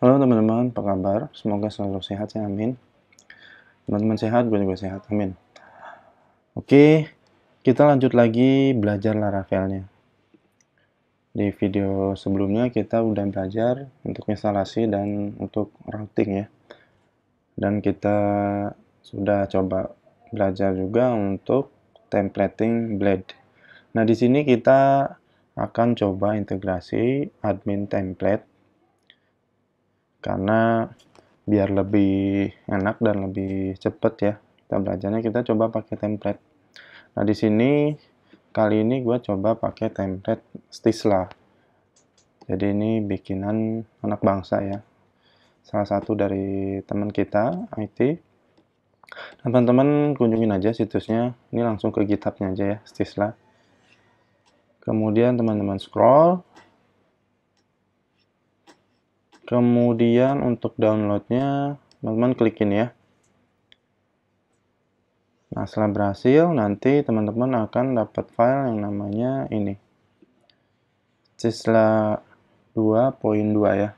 Halo teman-teman, apa kabar? Semoga selalu sehat ya, amin. Teman-teman sehat, gue juga sehat, amin. Oke, kita lanjut lagi belajar Laravelnya. Di video sebelumnya kita udah belajar untuk instalasi dan untuk routing ya. Dan kita sudah coba belajar juga untuk templating blade. Nah, di sini kita akan coba integrasi admin template karena biar lebih enak dan lebih cepet ya kita belajarnya kita coba pakai template nah di sini kali ini gue coba pakai template stisla jadi ini bikinan anak bangsa ya salah satu dari teman kita IT nah, teman-teman kunjungin aja situsnya ini langsung ke GitHubnya aja ya Stisla kemudian teman-teman scroll kemudian untuk downloadnya teman-teman klikin ya nah setelah berhasil nanti teman-teman akan dapat file yang namanya ini sisla 2.2 ya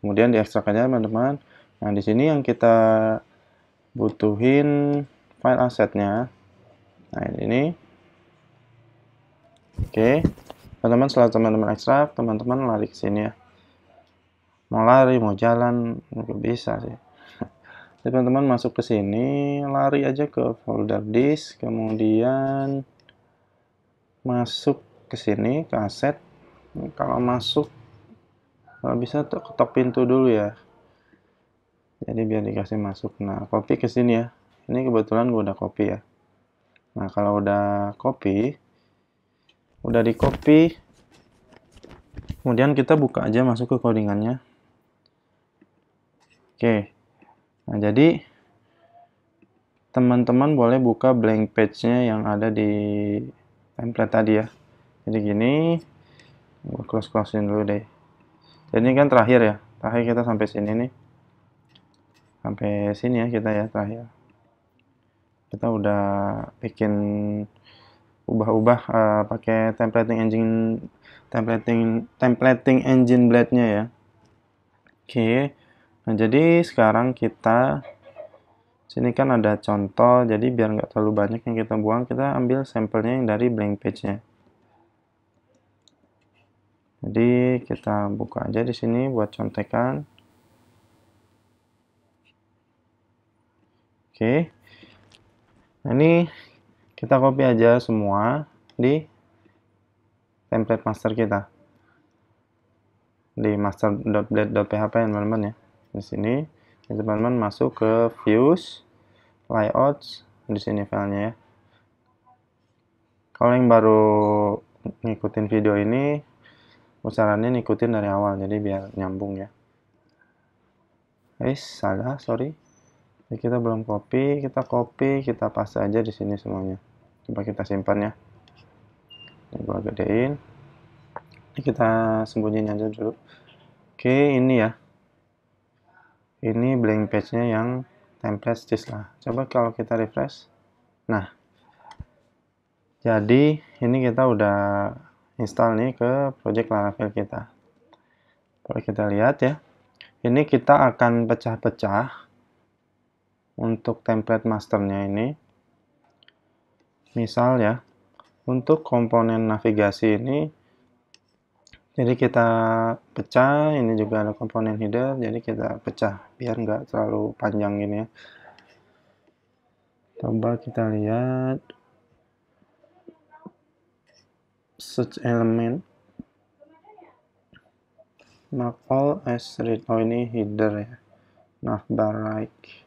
kemudian diekstrak aja teman-teman nah di sini yang kita butuhin file asetnya nah ini oke teman-teman setelah teman-teman ekstrak teman-teman lari ke sini ya mau lari mau jalan nggak bisa sih teman-teman masuk ke sini lari aja ke folder disk kemudian masuk ke sini ke aset kalau masuk kalau bisa ketok pintu dulu ya jadi biar dikasih masuk nah copy ke sini ya ini kebetulan gue udah copy ya nah kalau udah copy udah di copy kemudian kita buka aja masuk ke codingannya Oke, nah jadi teman-teman boleh buka blank page-nya yang ada di template tadi ya. Jadi gini, gue close-closein dulu deh. Jadi ini kan terakhir ya, terakhir kita sampai sini nih. Sampai sini ya kita ya terakhir. Kita udah bikin ubah-ubah uh, pakai templating engine templating templating engine blade-nya ya. Oke. Okay Nah, jadi sekarang kita sini kan ada contoh, jadi biar nggak terlalu banyak yang kita buang, kita ambil sampelnya yang dari blank page-nya. Jadi kita buka aja di sini buat contekan. Oke. Nah, ini kita copy aja semua di template master kita di master.blade.php teman-teman ya di sini teman-teman masuk ke views Layout di sini filenya ya kalau yang baru ngikutin video ini usahanya ngikutin dari awal jadi biar nyambung ya eh salah sorry jadi kita belum copy kita copy kita paste aja di sini semuanya coba kita simpan ya ini gua gedein ini kita sembunyiin aja dulu oke ini ya ini blank page-nya yang template lah. Coba kalau kita refresh. Nah, jadi ini kita udah install nih ke project Laravel kita. Kalau kita lihat ya, ini kita akan pecah-pecah untuk template masternya ini. Misal ya, untuk komponen navigasi ini jadi kita pecah ini juga ada komponen header jadi kita pecah biar nggak terlalu panjang ini ya coba kita lihat search element mark all as read oh ini header ya Nah bar like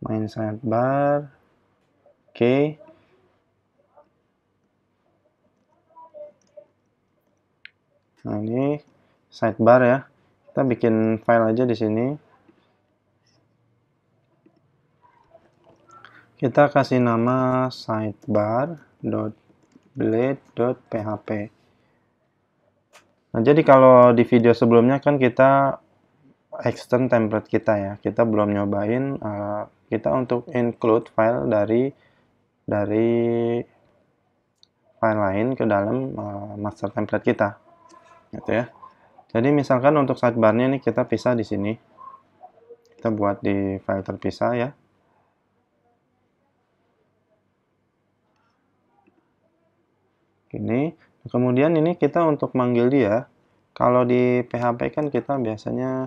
main sidebar oke okay. Nah, ini sidebar ya. Kita bikin file aja di sini. Kita kasih nama sidebar.blade.php. Nah, jadi kalau di video sebelumnya kan kita extend template kita ya. Kita belum nyobain uh, kita untuk include file dari dari file lain ke dalam uh, master template kita gitu ya jadi misalkan untuk sidebarnya ini kita pisah di sini kita buat di file terpisah ya ini kemudian ini kita untuk manggil dia kalau di PHP kan kita biasanya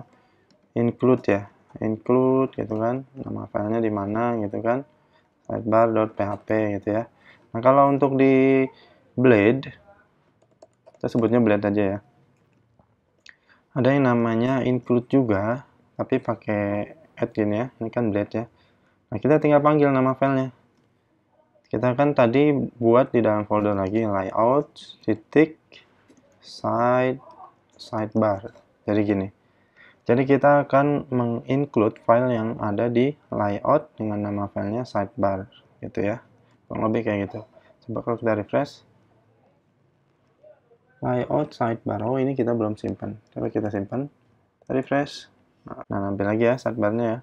include ya include gitu kan nama filenya di mana gitu kan sidebar.php gitu ya nah kalau untuk di blade kita sebutnya blade aja ya ada yang namanya include juga tapi pakai add gini ya ini kan blade ya nah kita tinggal panggil nama filenya kita kan tadi buat di dalam folder lagi layout titik side sidebar jadi gini jadi kita akan menginclude file yang ada di layout dengan nama filenya sidebar gitu ya kurang lebih kayak gitu coba kalau kita refresh layout sidebar oh ini kita belum simpan coba kita simpan refresh nah nampil lagi ya sidebarnya ya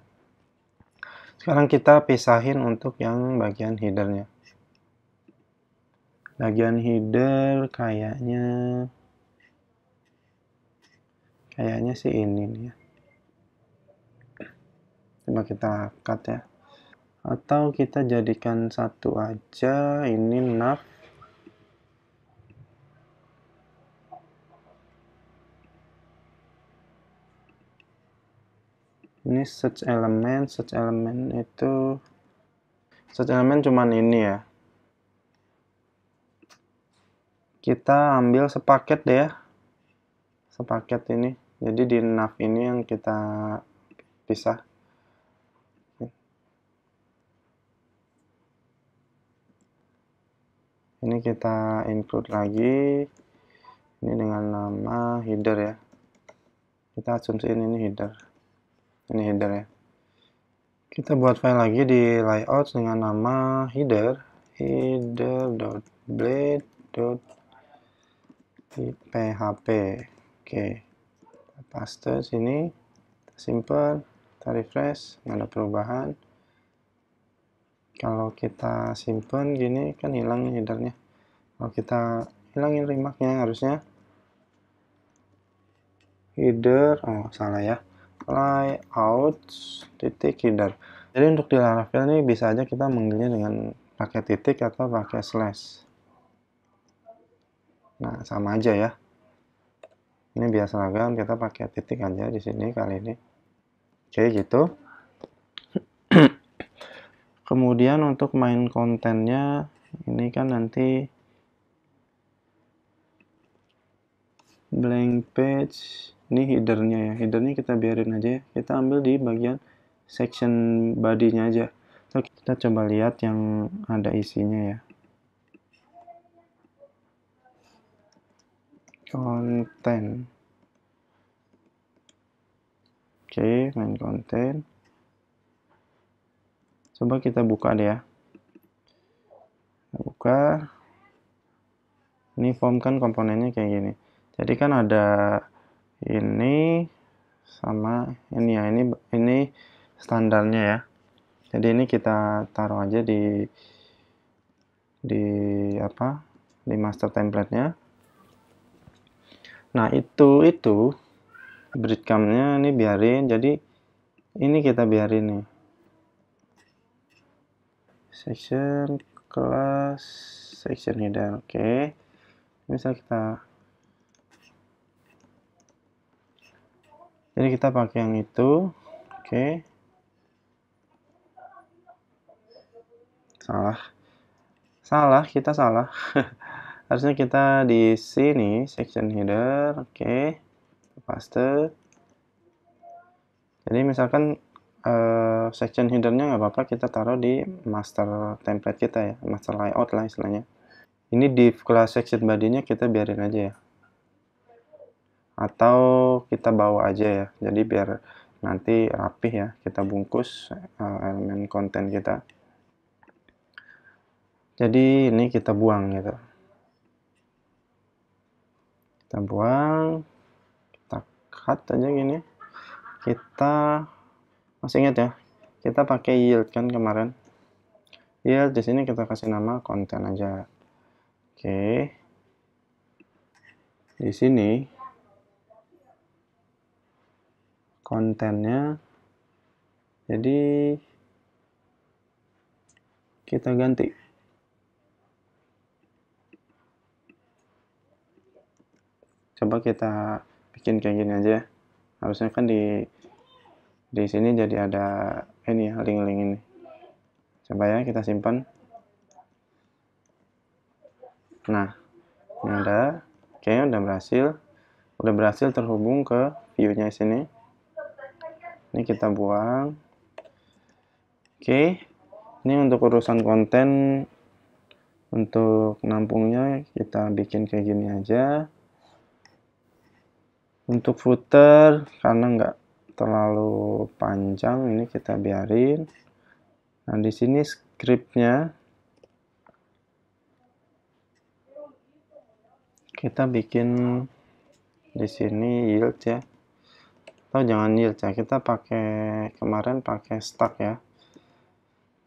sekarang kita pisahin untuk yang bagian headernya bagian header kayaknya kayaknya sih ini nih ya coba kita cut ya atau kita jadikan satu aja ini nav search element search element itu search element cuman ini ya kita ambil sepaket deh ya sepaket ini jadi di nav ini yang kita pisah ini kita include lagi ini dengan nama header ya kita asumsiin ini header ini header ya kita buat file lagi di layout dengan nama header header.blade.php oke okay. paste sini simpel kita refresh nggak ada perubahan kalau kita simpen gini kan hilang headernya kalau kita hilangin remarknya harusnya header oh salah ya layout titik header jadi untuk di Laravel ini bisa aja kita manggilnya dengan pakai titik atau pakai slash nah sama aja ya ini biasa seragam kita pakai titik aja di sini kali ini oke gitu kemudian untuk main kontennya ini kan nanti blank page ini headernya ya headernya kita biarin aja ya kita ambil di bagian section bodynya aja so, kita coba lihat yang ada isinya ya konten oke okay, main konten coba kita buka deh ya kita buka ini form kan komponennya kayak gini jadi kan ada ini sama ini ya ini ini standarnya ya jadi ini kita taruh aja di di apa di master template-nya nah itu itu breadcrumb nya ini biarin jadi ini kita biarin nih section class section header oke okay. misal kita jadi kita pakai yang itu oke okay. salah salah kita salah harusnya kita di sini section header oke okay. paste jadi misalkan uh, section headernya nggak apa-apa kita taruh di master template kita ya master layout lah istilahnya ini di kelas section body-nya kita biarin aja ya atau kita bawa aja ya jadi biar nanti rapih ya kita bungkus eh, elemen konten kita jadi ini kita buang gitu kita buang kita cut aja gini kita masih ingat ya kita pakai yield kan kemarin yield di sini kita kasih nama konten aja oke di sini kontennya jadi kita ganti coba kita bikin kayak gini aja harusnya kan di di sini jadi ada ini ya link-link ini coba ya kita simpan nah ini ada kayaknya udah berhasil udah berhasil terhubung ke view-nya sini ini kita buang oke ini untuk urusan konten untuk nampungnya kita bikin kayak gini aja untuk footer karena nggak terlalu panjang ini kita biarin nah di sini scriptnya kita bikin di sini yield ya atau oh, jangan yield ya kita pakai kemarin pakai stack ya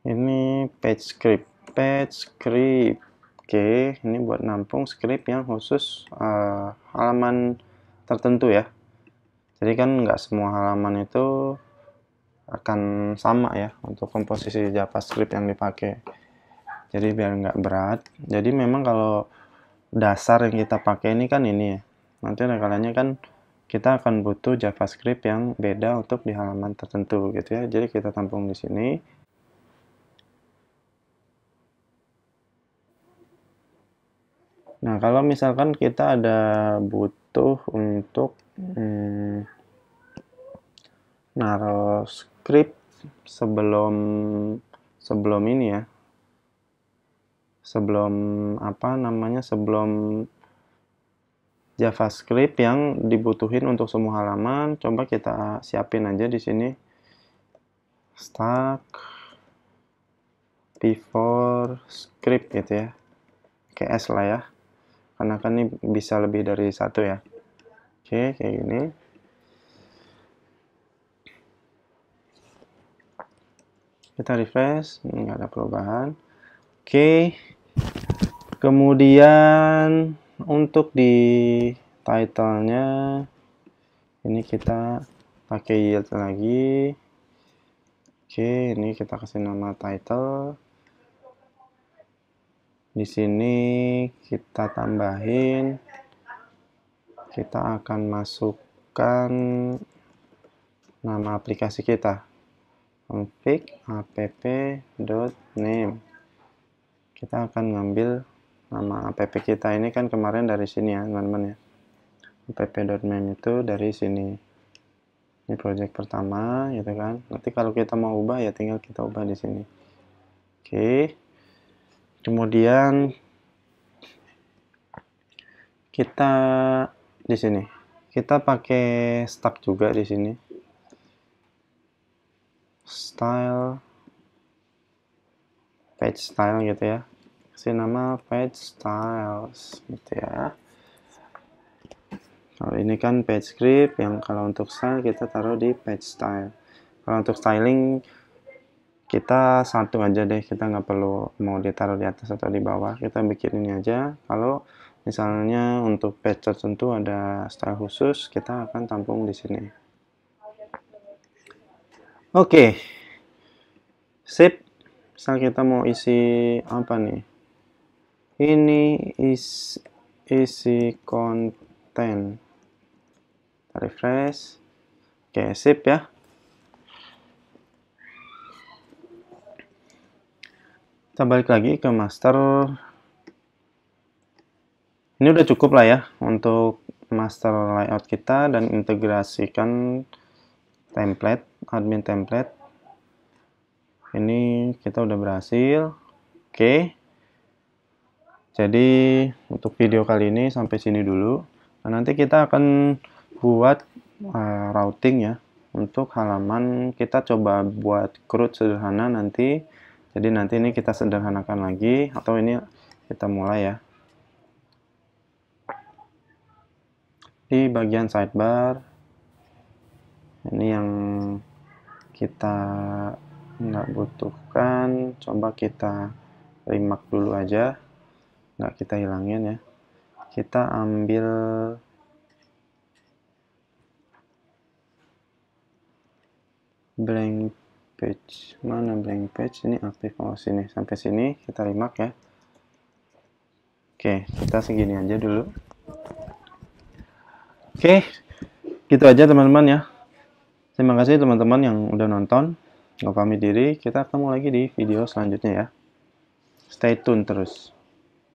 ini page script page script oke okay. ini buat nampung script yang khusus uh, halaman tertentu ya jadi kan nggak semua halaman itu akan sama ya untuk komposisi javascript yang dipakai jadi biar nggak berat jadi memang kalau dasar yang kita pakai ini kan ini ya nanti rekalanya kan kita akan butuh JavaScript yang beda untuk di halaman tertentu gitu ya. Jadi kita tampung di sini. Nah, kalau misalkan kita ada butuh untuk hmm, naruh script sebelum sebelum ini ya. Sebelum apa namanya? Sebelum JavaScript yang dibutuhin untuk semua halaman. Coba kita siapin aja di sini. Stack before script gitu ya. KS lah ya. Karena kan ini bisa lebih dari satu ya. Oke, kayak gini. Kita refresh, nggak ada perubahan. Oke. Kemudian untuk di title-nya ini kita pakai yield lagi oke ini kita kasih nama title di sini kita tambahin kita akan masukkan nama aplikasi kita config app.name kita akan ngambil nama app kita ini kan kemarin dari sini ya teman-teman ya app.mem e itu dari sini ini project pertama gitu kan nanti kalau kita mau ubah ya tinggal kita ubah di sini oke kemudian kita di sini kita pakai stack juga di sini style page style gitu ya kasih nama page styles gitu ya kalau ini kan page script yang kalau untuk style kita taruh di page style kalau untuk styling kita satu aja deh kita nggak perlu mau ditaruh di atas atau di bawah kita bikin ini aja kalau misalnya untuk page tertentu ada style khusus kita akan tampung di sini oke okay. sip misal kita mau isi apa nih ini is isi konten refresh oke sip ya kita balik lagi ke master ini udah cukup lah ya untuk master layout kita dan integrasikan template admin template ini kita udah berhasil oke okay. Jadi untuk video kali ini sampai sini dulu. Nah, nanti kita akan buat uh, routing ya untuk halaman kita coba buat CRUD sederhana nanti. Jadi nanti ini kita sederhanakan lagi atau ini kita mulai ya. Di bagian sidebar ini yang kita nggak butuhkan coba kita remark dulu aja nggak kita hilangin ya kita ambil blank page mana blank page ini aktif oh sini sampai sini kita remark ya oke kita segini aja dulu oke gitu aja teman-teman ya terima kasih teman-teman yang udah nonton nggak pamit diri kita ketemu lagi di video selanjutnya ya stay tune terus